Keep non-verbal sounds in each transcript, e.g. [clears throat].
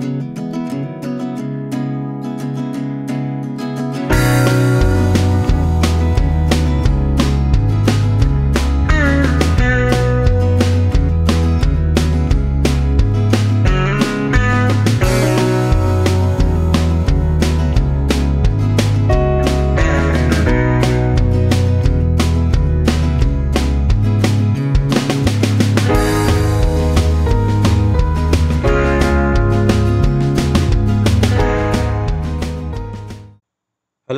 Thank you.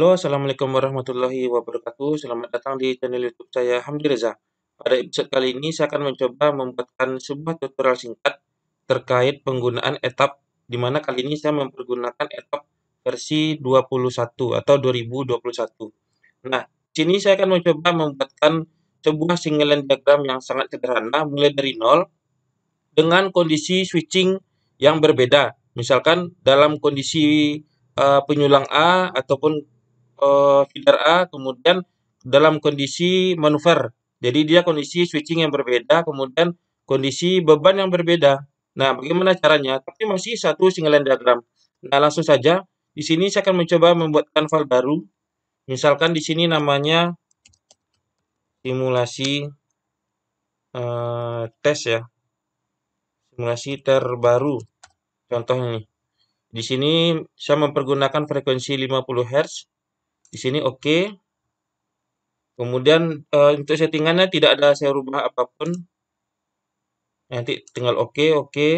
Halo, Assalamualaikum warahmatullahi wabarakatuh. Selamat datang di channel YouTube saya, Hamdi Reza. Pada episode kali ini, saya akan mencoba membuatkan sebuah tutorial singkat terkait penggunaan etap, di mana kali ini saya mempergunakan etap versi 21 atau 2021. Nah, di sini saya akan mencoba membuatkan sebuah single line diagram yang sangat sederhana, mulai dari nol, dengan kondisi switching yang berbeda. Misalkan dalam kondisi eh, penyulang A ataupun uh, eh, feeder A kemudian dalam kondisi manuver. Jadi dia kondisi switching yang berbeda, kemudian kondisi beban yang berbeda. Nah, bagaimana caranya? Tapi masih satu single line diagram. Nah, langsung saja di sini saya akan mencoba membuatkan file baru. Misalkan di sini namanya simulasi uh, tes ya. Simulasi terbaru. Contohnya ini. Di sini saya mempergunakan frekuensi 50 Hz di sini oke okay. kemudian uh, untuk settingannya tidak ada saya rubah apapun nanti tinggal oke okay, oke okay.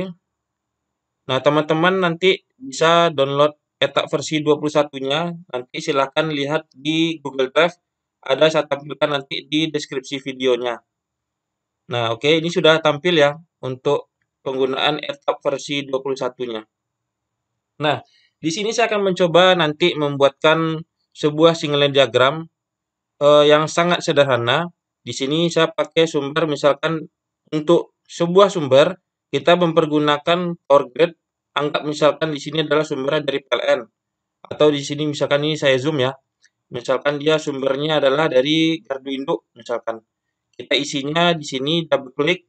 nah teman-teman nanti bisa download etak versi 21 nya nanti silahkan lihat di Google Drive ada saya tampilkan nanti di deskripsi videonya nah oke okay, ini sudah tampil ya untuk penggunaan etak versi 21 nya nah di sini saya akan mencoba nanti membuatkan sebuah single diagram uh, yang sangat sederhana. Di sini saya pakai sumber misalkan untuk sebuah sumber kita mempergunakan power grid. Anggap misalkan di sini adalah sumbernya dari PLN atau di sini misalkan ini saya zoom ya. Misalkan dia sumbernya adalah dari gardu induk misalkan. Kita isinya di sini double klik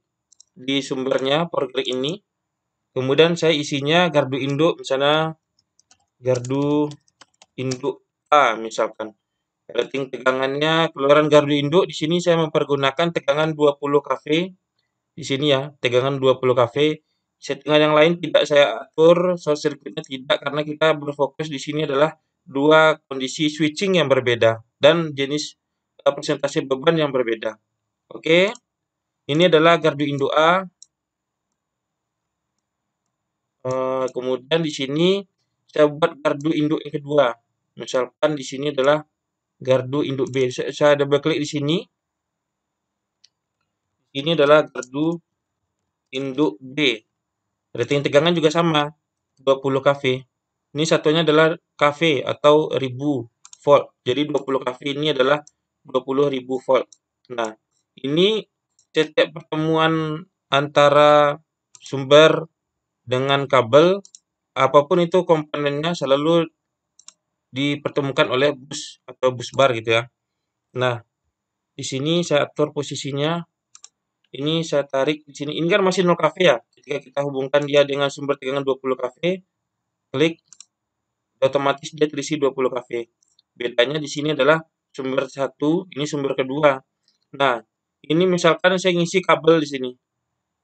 di sumbernya power grid ini. Kemudian saya isinya gardu induk misalnya gardu induk A misalkan. Rating tegangannya keluaran gardu induk di sini saya mempergunakan tegangan 20 kV di sini ya, tegangan 20 kV. Settingan yang lain tidak saya atur, short circuitnya tidak karena kita berfokus di sini adalah dua kondisi switching yang berbeda dan jenis eh, presentasi beban yang berbeda. Oke. Ini adalah gardu induk A. Eh, kemudian di sini saya buat gardu induk yang kedua. Misalkan di sini adalah gardu induk B. Saya double klik di sini. Ini adalah gardu induk B. Rating tegangan juga sama, 20 kV. Ini satunya adalah kV atau ribu volt. Jadi 20 kV ini adalah 20 ribu volt. Nah, ini setiap pertemuan antara sumber dengan kabel apapun itu komponennya selalu dipertemukan oleh bus atau bus bar gitu ya. Nah, di sini saya atur posisinya. Ini saya tarik di sini. Ini kan masih 0 kV ya. Ketika kita hubungkan dia dengan sumber tegangan 20 kV, klik otomatis dia terisi 20 kV. Bedanya di sini adalah sumber satu, ini sumber kedua. Nah, ini misalkan saya ngisi kabel di sini.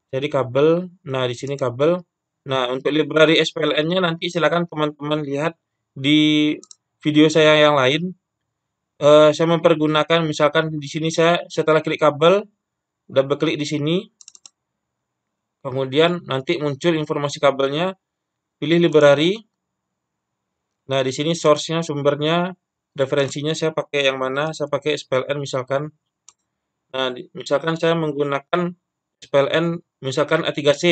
Jadi kabel, nah di sini kabel. Nah, untuk library SPLN-nya nanti silakan teman-teman lihat di video saya yang lain, uh, saya mempergunakan misalkan di sini saya setelah klik kabel, double klik di sini, kemudian nanti muncul informasi kabelnya, pilih library. Nah di sini source-nya, sumbernya, referensinya saya pakai yang mana, saya pakai SPLN misalkan. Nah di, misalkan saya menggunakan SPLN misalkan A3C.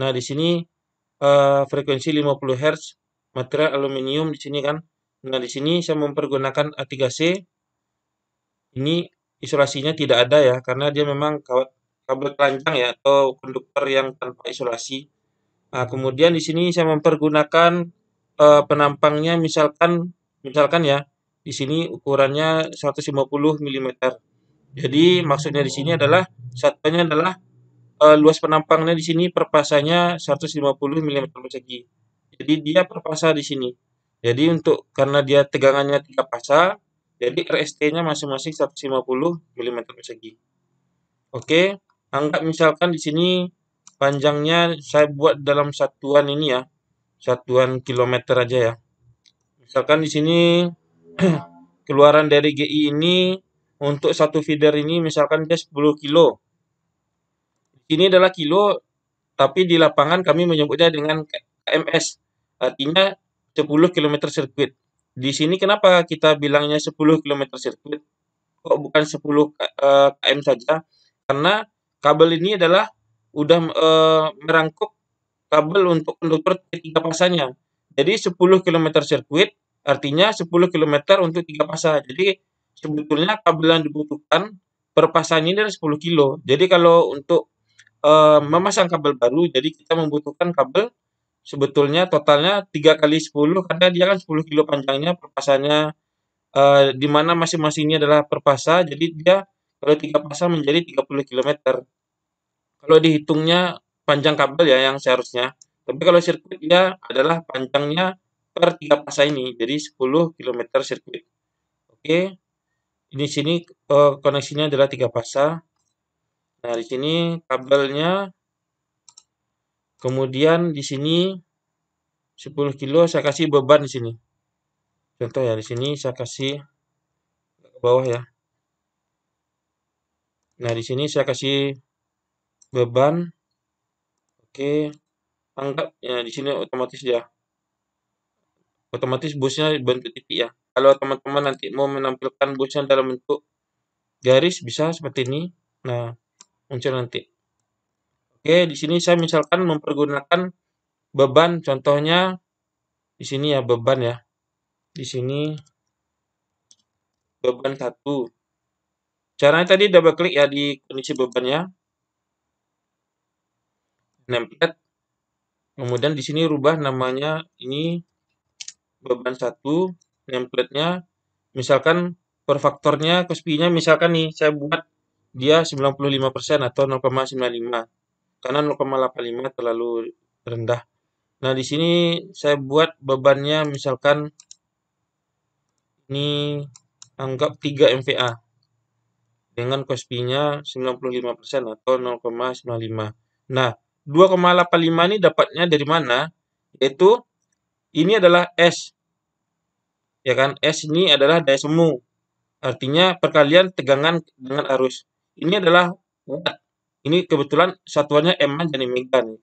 Nah di sini uh, frekuensi 50 Hz, material aluminium di sini kan. Nah, di sini saya mempergunakan A3C. Ini isolasinya tidak ada ya, karena dia memang kabel keranjang ya, atau konduktor yang tanpa isolasi. Nah, kemudian di sini saya mempergunakan uh, penampangnya misalkan misalkan ya, di sini ukurannya 150 mm. Jadi maksudnya di sini adalah satunya adalah uh, luas penampangnya di sini perpasanya 150 mm persegi. Jadi dia perpasa di sini. Jadi untuk karena dia tegangannya tiga pasang, jadi RST-nya masing-masing 150 mm persegi. Oke, anggap misalkan di sini panjangnya saya buat dalam satuan ini ya, satuan kilometer aja ya. Misalkan di sini [clears throat] keluaran dari GI ini untuk satu feeder ini misalkan dia 10 kilo. Ini adalah kilo, tapi di lapangan kami menyebutnya dengan KMS. Artinya 10 km sirkuit. Di sini kenapa kita bilangnya 10 km sirkuit? Kok bukan 10 eh, km saja? Karena kabel ini adalah udah e, eh, merangkup kabel untuk konduktor tiga pasanya. Jadi 10 km sirkuit artinya 10 km untuk tiga pasang. Jadi sebetulnya kabel yang dibutuhkan per pasang ini adalah 10 kilo. Jadi kalau untuk e, memasang kabel baru, jadi kita membutuhkan kabel sebetulnya totalnya 3 kali 10 karena dia kan 10 kilo panjangnya perpasanya uh, eh, di mana masing-masingnya adalah perpasa jadi dia kalau tiga pasal menjadi 30 km. Kalau dihitungnya panjang kabel ya yang seharusnya. Tapi kalau sirkuit dia adalah panjangnya per tiga pasal ini jadi 10 km sirkuit. Oke. ini sini uh, koneksinya adalah tiga pasal. Nah, di sini kabelnya Kemudian di sini 10 kilo saya kasih beban di sini. Contoh ya di sini saya kasih ke bawah ya. Nah, di sini saya kasih beban. Oke. Anggap ya di sini otomatis ya. otomatis busnya bentuk titik ya. Kalau teman-teman nanti mau menampilkan busnya dalam bentuk garis bisa seperti ini. Nah, muncul nanti. Oke, di sini saya misalkan mempergunakan beban contohnya di sini ya beban ya. Di sini beban satu. Caranya tadi double klik ya di kondisi bebannya. Nempet. Kemudian di sini rubah namanya ini beban satu template-nya misalkan per faktornya cost nya misalkan nih saya buat dia 95% atau 0,95 karena 0,85 terlalu rendah. Nah, di sini saya buat bebannya misalkan ini anggap 3 MVA dengan kospinya 95% atau 0,95. Nah, 2,85 ini dapatnya dari mana? Yaitu ini adalah S. Ya kan? S ini adalah daya semu. Artinya perkalian tegangan dengan arus. Ini adalah ini kebetulan satuannya M dan mega nih.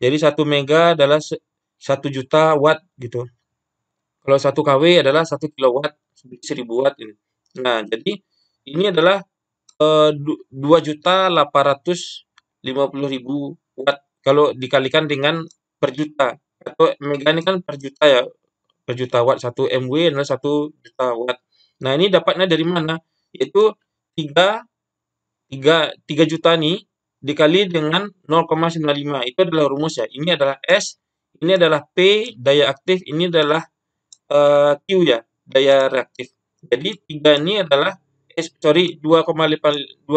Jadi satu mega adalah satu juta watt gitu. Kalau satu kW adalah satu kilowatt, seribu watt ini. Nah, jadi ini adalah eh, dua juta delapan ratus lima puluh ribu watt kalau dikalikan dengan per juta atau mega ini kan per juta ya per juta watt satu mw adalah satu juta watt nah ini dapatnya dari mana yaitu tiga tiga tiga juta nih dikali dengan 0,95. Itu adalah rumus ya Ini adalah S, ini adalah P, daya aktif, ini adalah uh, Q ya, daya reaktif. Jadi 3 ini adalah S, sorry, 2,85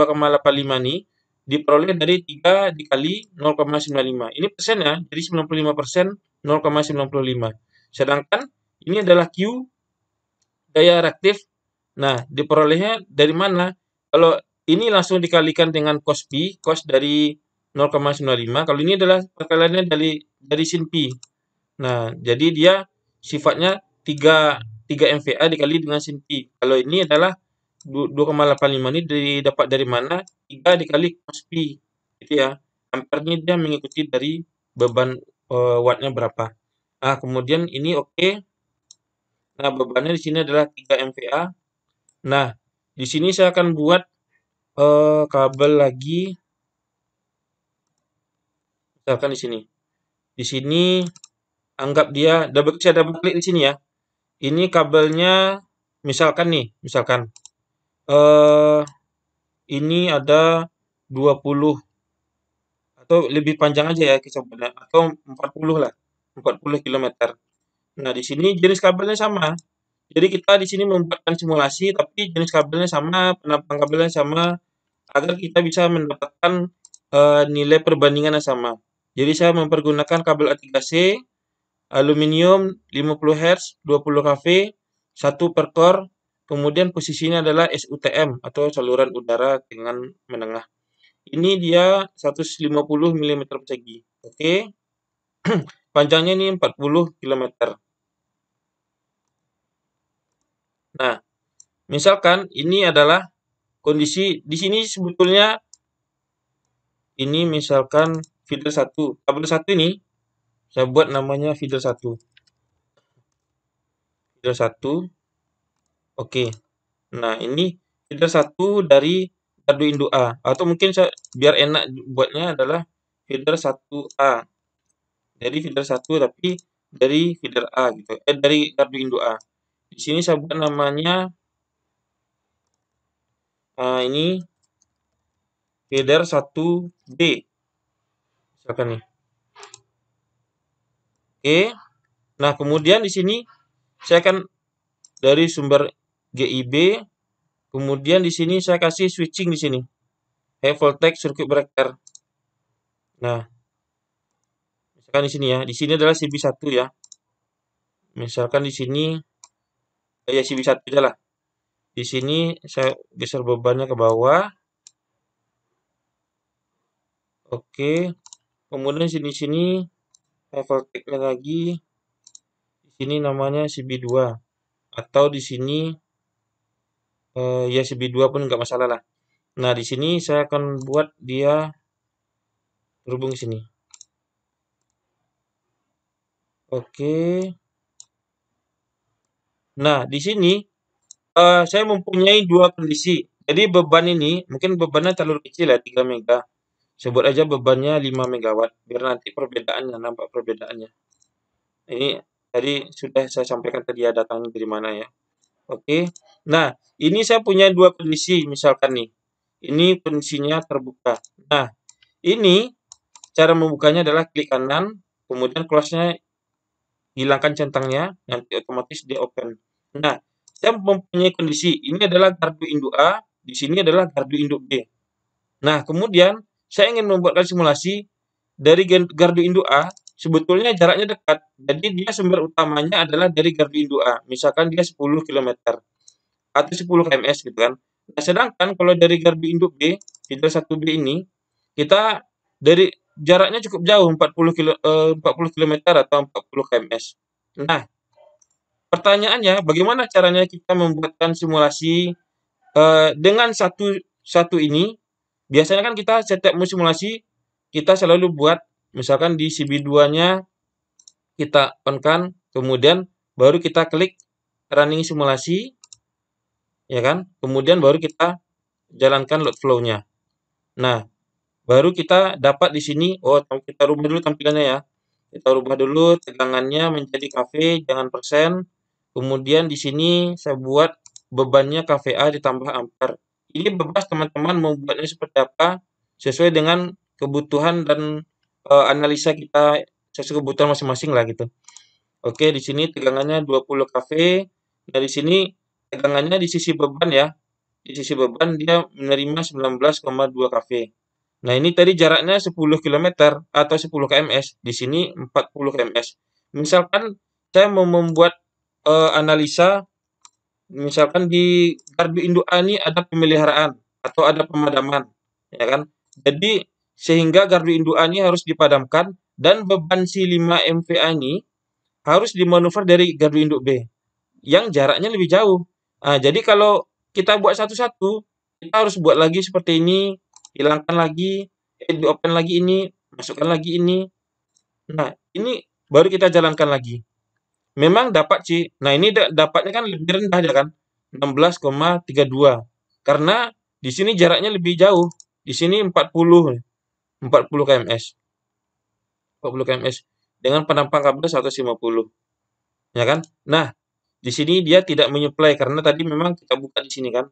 ini diperoleh dari 3 dikali 0,95. Ini persen ya jadi 95 persen 0,95. Sedangkan ini adalah Q, daya reaktif. Nah, diperolehnya dari mana? Kalau ini langsung dikalikan dengan cos pi, cos dari 0,95. Kalau ini adalah perkaliannya dari dari sin P. Nah, jadi dia sifatnya 3 3 MVA dikali dengan sin P. Kalau ini adalah 2,85 ini didapat dari mana? 3 dikali cos P. Gitu ya. Ampernya dia mengikuti dari beban uh, wattnya berapa. Nah, kemudian ini oke. Okay. Nah, bebannya di sini adalah 3 MVA. Nah, di sini saya akan buat uh, kabel lagi misalkan di sini di sini anggap dia double saya double klik di sini ya ini kabelnya misalkan nih misalkan eh ini ada 20 atau lebih panjang aja ya kita coba atau 40 lah 40 km nah di sini jenis kabelnya sama jadi kita di sini membuatkan simulasi, tapi jenis kabelnya sama, penampang kabelnya sama, agar kita bisa mendapatkan uh, nilai perbandingan yang sama. Jadi saya mempergunakan kabel A3C, aluminium 50 Hz, 20 kV, 1 per core, kemudian posisinya adalah SUTM atau saluran udara dengan menengah. Ini dia 150 mm persegi. Oke. Okay. [clears throat] Panjangnya ini 40 km. Nah, misalkan ini adalah kondisi di sini sebetulnya ini misalkan feeder 1. Tabel 1 ini saya buat namanya feeder 1. Feeder 1. Oke. Nah, ini feeder 1 dari gardu induk A atau mungkin saya biar enak buatnya adalah feeder 1A. Dari feeder 1 tapi dari feeder A gitu. Eh dari gardu induk A. Di sini saya buat namanya uh, ini header 1B. Misalkan nih. Oke. Nah, kemudian di sini saya akan dari sumber GIB kemudian di sini saya kasih switching di sini. High voltage circuit breaker. Nah, misalkan di sini ya. Di sini adalah CB1 ya. Misalkan di sini ya sih bisa aja lah. Di sini saya geser bebannya ke bawah. Oke. Kemudian sini-sini saya tag lagi. Di sini namanya CB2 atau di sini eh, ya CB2 pun nggak masalah lah. Nah, di sini saya akan buat dia berhubung di sini. Oke. Nah, di sini uh, saya mempunyai dua kondisi. Jadi beban ini, mungkin bebannya terlalu kecil ya, 3 mega. Sebut aja bebannya 5 megawatt, biar nanti perbedaannya, nampak perbedaannya. Ini tadi sudah saya sampaikan tadi ya datangnya dari mana ya. Oke, nah ini saya punya dua kondisi misalkan nih. Ini kondisinya terbuka. Nah, ini cara membukanya adalah klik kanan, kemudian close-nya hilangkan centangnya, nanti otomatis dia open. Nah, saya mempunyai kondisi, ini adalah gardu induk A, di sini adalah gardu induk B. Nah, kemudian saya ingin membuatkan simulasi dari gardu induk A, sebetulnya jaraknya dekat, jadi dia sumber utamanya adalah dari gardu induk A, misalkan dia 10 km atau 10 ms gitu kan. Nah, sedangkan kalau dari gardu induk B, fidel 1B ini, kita dari jaraknya cukup jauh 40 kilo, 40 eh, km atau 40 km. Nah, pertanyaannya bagaimana caranya kita membuatkan simulasi eh, dengan satu satu ini? Biasanya kan kita setiap mau simulasi kita selalu buat misalkan di CB2-nya kita onkan kemudian baru kita klik running simulasi ya kan? Kemudian baru kita jalankan load flow-nya. Nah, Baru kita dapat di sini, oh kita rubah dulu tampilannya ya. Kita rubah dulu tegangannya menjadi kafe jangan persen. Kemudian di sini saya buat bebannya KVA ditambah ampere. Ini bebas teman-teman mau buatnya seperti apa, sesuai dengan kebutuhan dan e, analisa kita sesuai kebutuhan masing-masing lah gitu. Oke, di sini tegangannya 20 kafe Nah, di sini tegangannya di sisi beban ya. Di sisi beban dia menerima 19,2 kafe. Nah, ini tadi jaraknya 10 km atau 10 kms, di sini 40 kms. Misalkan saya mau membuat uh, analisa, misalkan di gardu induk A ini ada pemeliharaan atau ada pemadaman, ya kan? Jadi, sehingga gardu induk A ini harus dipadamkan dan beban si 5 MVA ini harus dimanuver dari gardu induk B yang jaraknya lebih jauh. Nah, jadi kalau kita buat satu-satu, kita harus buat lagi seperti ini, hilangkan lagi, eh, di open lagi ini, masukkan lagi ini. Nah, ini baru kita jalankan lagi. Memang dapat sih. Nah, ini dapatnya kan lebih rendah ya kan? 16,32. Karena di sini jaraknya lebih jauh. Di sini 40 40 kms. 40 kms dengan penampang kabel 150. Ya kan? Nah, di sini dia tidak menyuplai karena tadi memang kita buka di sini kan.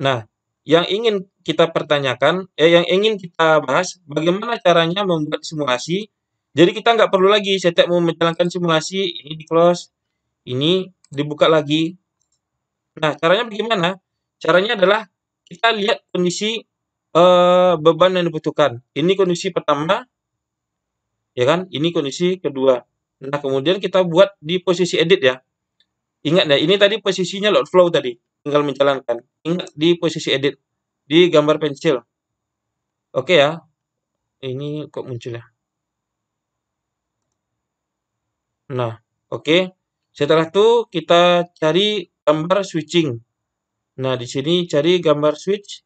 Nah, yang ingin kita pertanyakan, eh, yang ingin kita bahas, bagaimana caranya membuat simulasi. Jadi kita nggak perlu lagi setiap mau menjalankan simulasi, ini di close, ini dibuka lagi. Nah, caranya bagaimana? Caranya adalah kita lihat kondisi eh, beban yang dibutuhkan. Ini kondisi pertama, ya kan? Ini kondisi kedua. Nah, kemudian kita buat di posisi edit ya. Ingat ya, ini tadi posisinya load flow tadi tinggal menjalankan. Ingat di posisi edit, di gambar pensil. Oke okay ya, ini kok muncul ya. Nah, oke. Okay. Setelah itu kita cari gambar switching. Nah, di sini cari gambar switch.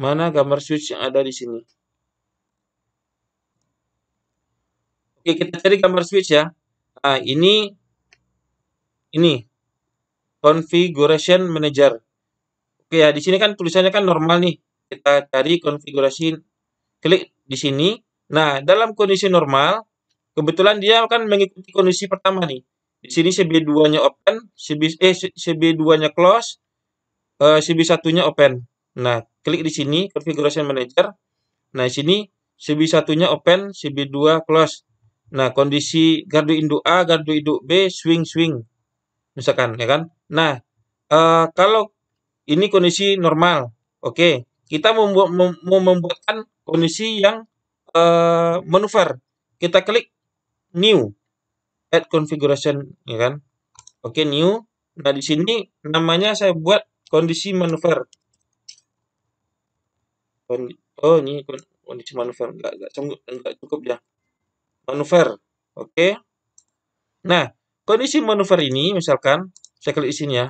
Mana gambar switch yang ada di sini? Oke, kita cari gambar switch ya. Nah, ini ini configuration manager. Oke ya, di sini kan tulisannya kan normal nih. Kita cari konfigurasi, klik di sini. Nah, dalam kondisi normal, kebetulan dia akan mengikuti kondisi pertama nih. Di sini CB2-nya open, CB, eh, CB2-nya close, eh, CB1-nya open. Nah, klik di sini, configuration manager. Nah, di sini CB1-nya open, CB2 close. Nah, kondisi gardu induk A, gardu induk B, swing-swing misalkan ya kan. Nah, uh, kalau ini kondisi normal, oke, okay, kita mau membuat, mem membuatkan kondisi yang uh, manuver. Kita klik new add configuration ya kan. Oke, okay, new. Nah, di sini namanya saya buat kondisi manuver. Oh, ini kondisi manuver enggak enggak, enggak cukup ya. Manuver. Oke. Okay. Nah, kondisi manuver ini misalkan saya klik isinya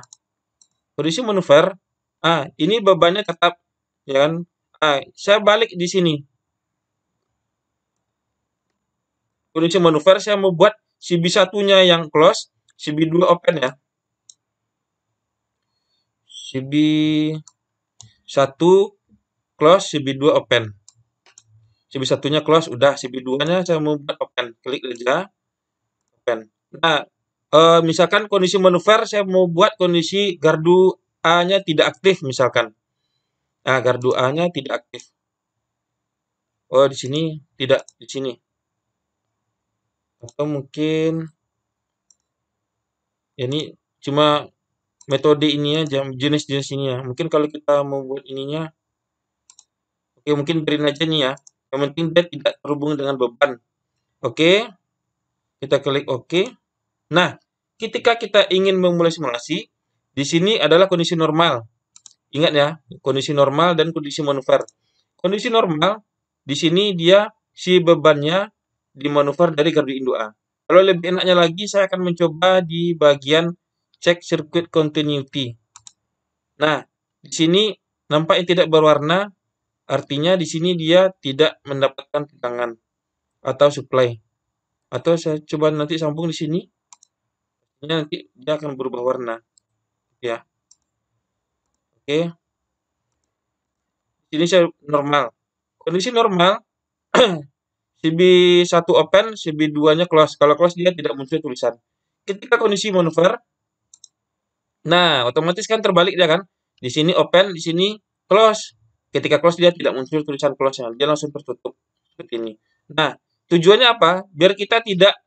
Kondisi manuver ah ini bebannya tetap ya kan. Ah, saya balik di sini. Kondisi manuver saya mau si CB1-nya yang close, CB2 open ya. CB1 close, CB2 open. CB1-nya close, udah. CB2-nya saya mau buat open. Klik aja, open. Nah, uh, misalkan kondisi manuver saya mau buat kondisi gardu A-nya tidak aktif misalkan. Nah, gardu A-nya tidak aktif. Oh, di sini tidak di sini. Atau mungkin ini cuma metode ini aja jenis-jenis ini ya. Mungkin kalau kita mau buat ininya Oke, mungkin print aja nih ya. Yang penting dia tidak terhubung dengan beban. Oke. Kita klik oke. Okay. Nah, ketika kita ingin memulai simulasi, di sini adalah kondisi normal. Ingat ya, kondisi normal dan kondisi manuver. Kondisi normal, di sini dia si bebannya dimanuver dari gardu induk A. Kalau lebih enaknya lagi, saya akan mencoba di bagian cek circuit continuity. Nah, di sini nampaknya tidak berwarna, artinya di sini dia tidak mendapatkan tegangan atau supply. Atau saya coba nanti sambung di sini ini nanti dia akan berubah warna gitu ya oke ini saya normal kondisi normal CB1 [clears throat] open CB2 nya close kalau close dia tidak muncul tulisan ketika kondisi manuver nah otomatis kan terbalik dia kan di sini open di sini close ketika close dia tidak muncul tulisan close nya dia langsung tertutup seperti ini nah tujuannya apa biar kita tidak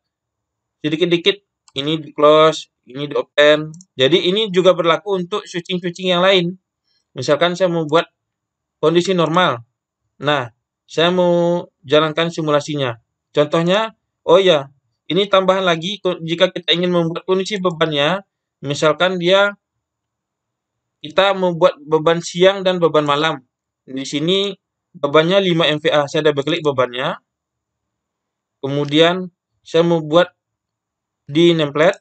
sedikit-sedikit ini di close, ini di open. Jadi ini juga berlaku untuk switching-switching yang lain. Misalkan saya mau buat kondisi normal. Nah, saya mau jalankan simulasinya. Contohnya, oh ya, ini tambahan lagi jika kita ingin membuat kondisi bebannya, misalkan dia kita membuat beban siang dan beban malam. Di sini bebannya 5 MVA, saya double klik bebannya. Kemudian saya membuat di nameplate.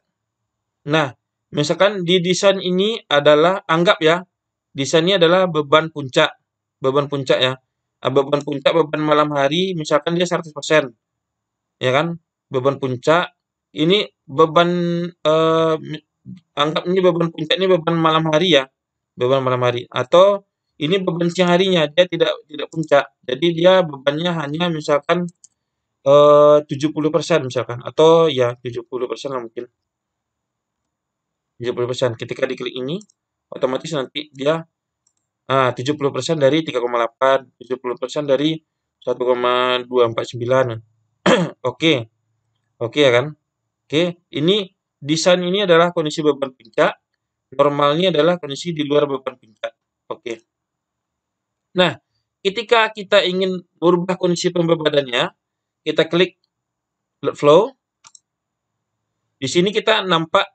Nah, misalkan di desain ini adalah anggap ya, desain ini adalah beban puncak, beban puncak ya. Ah, beban puncak, beban malam hari, misalkan dia 100%. Ya kan? Beban puncak, ini beban, eh, anggap ini beban puncak, ini beban malam hari ya. Beban malam hari. Atau ini beban siang harinya, dia tidak tidak puncak. Jadi dia bebannya hanya misalkan Eh, puluh 70% misalkan atau ya 70% lah mungkin 70% ketika diklik ini otomatis nanti dia ah, 70% dari 3,8 70% dari 1,249 [clears throat] oke oke okay, ya kan oke okay. ini desain ini adalah kondisi beban puncak normalnya adalah kondisi di luar beban puncak oke okay. nah ketika kita ingin merubah kondisi pembebanannya kita klik load flow. Di sini kita nampak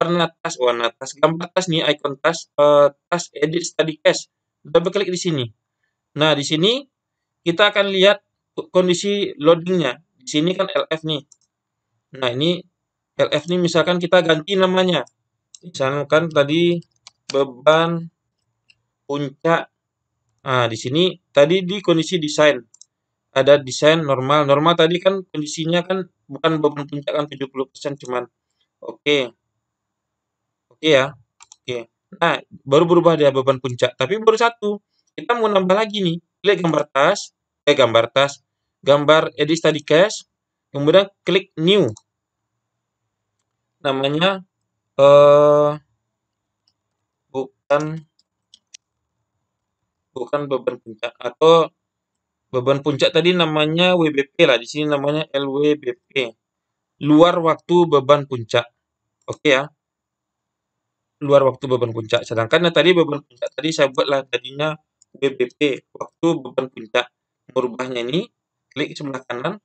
warna tas, warna oh, tas, gambar tas nih, icon tas, uh, tas edit study case. Double klik di sini. Nah, di sini kita akan lihat kondisi loadingnya. Di sini kan LF nih. Nah, ini LF nih misalkan kita ganti namanya. Misalkan kan tadi beban puncak. Nah, di sini tadi di kondisi desain ada desain normal. Normal tadi kan kondisinya kan bukan beban puncak kan 70% cuman oke. Okay. Oke okay ya. Oke. Okay. Nah, baru berubah dia beban puncak, tapi baru satu. Kita mau nambah lagi nih. Klik gambar tas, eh gambar tas, gambar edit study case, kemudian klik new. Namanya eh uh, bukan bukan beban puncak atau Beban puncak tadi namanya WBP lah, di sini namanya LWBP. Luar waktu beban puncak. Oke okay ya. Luar waktu beban puncak. Sedangkan nah tadi beban puncak tadi saya buatlah tadinya WBP, waktu beban puncak. Merubahnya ini klik sebelah kanan.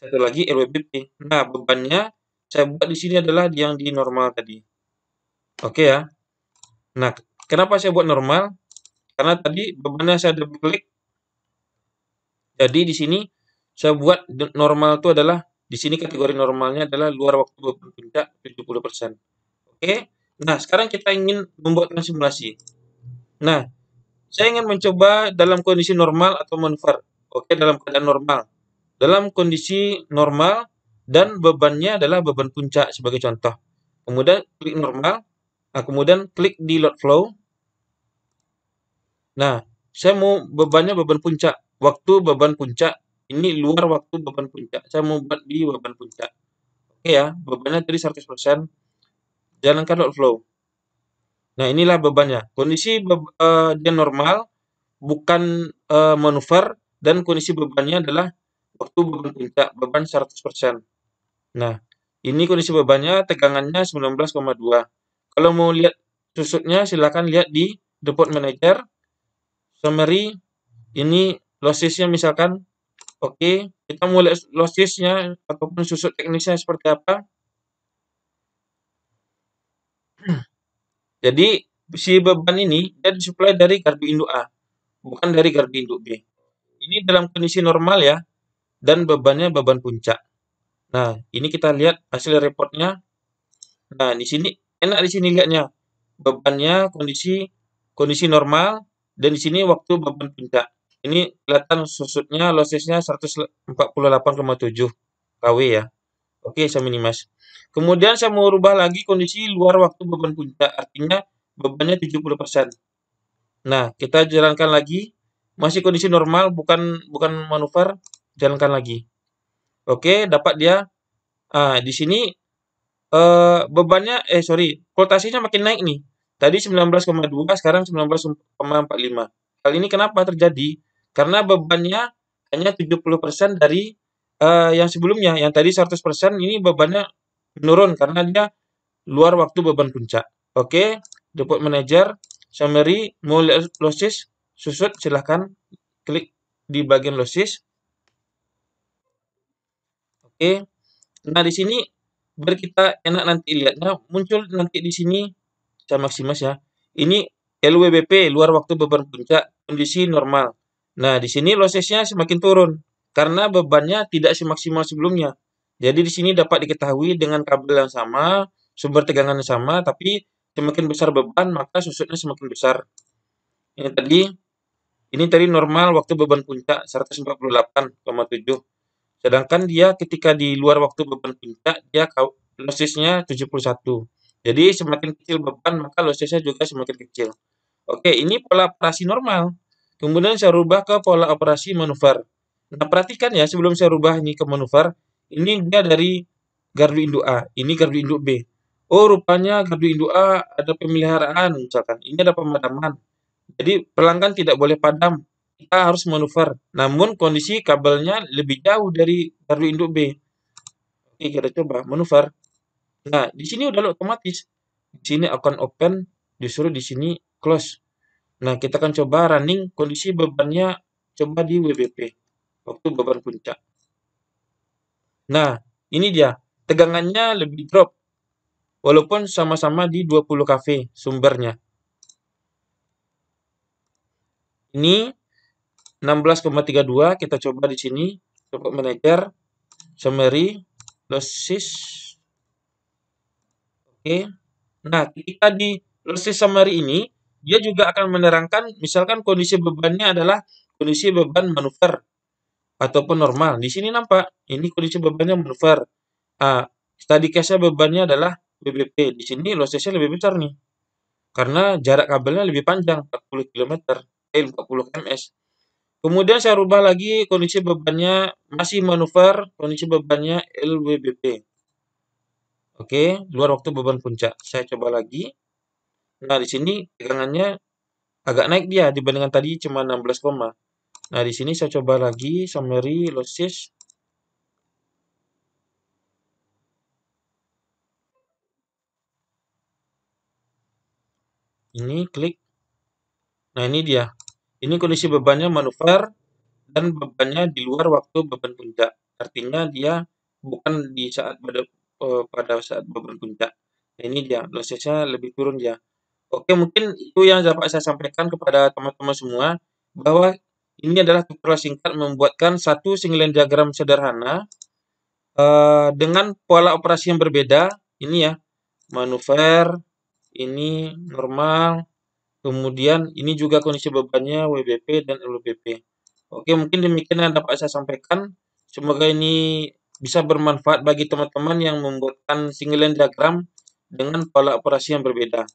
Satu lagi LWBP. Nah, bebannya saya buat di sini adalah yang di normal tadi. Oke okay ya. Nah, kenapa saya buat normal? Karena tadi bebannya saya double klik jadi di sini saya buat normal itu adalah di sini kategori normalnya adalah luar waktu berpuncak puncak 70%. Oke. Nah, sekarang kita ingin membuat simulasi. Nah, saya ingin mencoba dalam kondisi normal atau manuver. Oke, dalam keadaan normal. Dalam kondisi normal dan bebannya adalah beban puncak sebagai contoh. Kemudian klik normal. Nah, kemudian klik di load flow. Nah, saya mau bebannya beban puncak waktu beban puncak. Ini luar waktu beban puncak. Saya mau buat di beban puncak. Oke ya, bebannya tadi 100%. Jalankan load flow Nah, inilah bebannya. Kondisi be uh, eh, dia normal, bukan uh, manuver, dan kondisi bebannya adalah waktu beban puncak, beban 100%. Nah, ini kondisi bebannya, tegangannya 19,2. Kalau mau lihat susutnya, silahkan lihat di Depot Manager. Summary, ini losisnya misalkan oke okay, kita mulai losisnya ataupun susut teknisnya seperti apa [clears throat] jadi si beban ini dan disuplai dari gardu induk A bukan dari gardu induk B ini dalam kondisi normal ya dan bebannya beban puncak nah ini kita lihat hasil reportnya nah di sini enak di sini lihatnya bebannya kondisi kondisi normal dan di sini waktu beban puncak ini kelihatan susutnya lossesnya 148,7 kW ya. Oke, saya minimas. Kemudian saya mau rubah lagi kondisi luar waktu beban puncak, artinya bebannya 70%. Nah, kita jalankan lagi. Masih kondisi normal, bukan bukan manuver, jalankan lagi. Oke, dapat dia. Ah, di sini eh, bebannya, eh sorry, voltasinya makin naik nih. Tadi 19,2, sekarang 19,45. Kali ini kenapa terjadi? Karena bebannya hanya 70% dari uh, yang sebelumnya. Yang tadi 100% ini bebannya menurun karena dia luar waktu beban puncak. Oke, okay. depot manager, summary, mulai losses, susut silahkan klik di bagian losses. Oke. Okay. Nah, di sini biar kita enak nanti lihatnya muncul nanti di sini saya maksimas ya. Ini LWBP luar waktu beban puncak kondisi normal. Nah, di sini losesnya semakin turun karena bebannya tidak semaksimal sebelumnya. Jadi di sini dapat diketahui dengan kabel yang sama, sumber tegangan yang sama, tapi semakin besar beban maka susutnya semakin besar. Ini tadi ini tadi normal waktu beban puncak 148,7. Sedangkan dia ketika di luar waktu beban puncak dia losesnya 71. Jadi semakin kecil beban maka losesnya juga semakin kecil. Oke, ini pola operasi normal. Kemudian saya rubah ke pola operasi manuver. Nah, perhatikan ya sebelum saya rubah ini ke manuver, ini dia dari gardu induk A, ini gardu induk B. Oh, rupanya gardu induk A ada pemeliharaan misalkan. Ini ada pemadaman. Jadi pelanggan tidak boleh padam. Kita harus manuver. Namun kondisi kabelnya lebih jauh dari gardu induk B. Oke, kita coba manuver. Nah, di sini udah otomatis. Di sini akan open, disuruh di sini close. Nah, kita akan coba running kondisi bebannya coba di WBP, waktu beban puncak. Nah, ini dia, tegangannya lebih drop, walaupun sama-sama di 20 kV sumbernya. Ini 16,32 kita coba di sini Coba manager summary losses oke okay. nah ketika di losses summary ini dia juga akan menerangkan misalkan kondisi bebannya adalah kondisi beban manuver ataupun normal. Di sini nampak ini kondisi bebannya manuver. Uh, tadi case bebannya adalah BBP. Di sini losesnya lebih besar nih. Karena jarak kabelnya lebih panjang 40 km, eh 40 ms. Kemudian saya rubah lagi kondisi bebannya masih manuver, kondisi bebannya LWBP. Oke, luar waktu beban puncak. Saya coba lagi. Nah, di sini pegangannya agak naik dia dibandingkan tadi cuma 16 Nah, di sini saya coba lagi summary losses. Ini klik. Nah, ini dia. Ini kondisi bebannya manuver dan bebannya di luar waktu beban puncak. Artinya dia bukan di saat pada, eh, pada saat beban puncak. Nah, ini dia, lossesnya lebih turun ya Oke, mungkin itu yang dapat saya sampaikan kepada teman-teman semua bahwa ini adalah tutorial singkat membuatkan satu single diagram sederhana uh, dengan pola operasi yang berbeda. Ini ya, manuver, ini normal, kemudian ini juga kondisi bebannya WBP dan LBP. Oke, mungkin demikian yang dapat saya sampaikan. Semoga ini bisa bermanfaat bagi teman-teman yang membuatkan single diagram dengan pola operasi yang berbeda.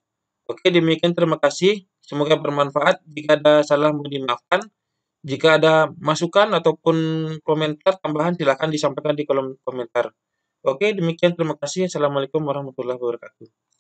Oke, demikian terima kasih. Semoga bermanfaat. Jika ada salah mohon dimaafkan. Jika ada masukan ataupun komentar tambahan silahkan disampaikan di kolom komentar. Oke, demikian terima kasih. Assalamualaikum warahmatullahi wabarakatuh.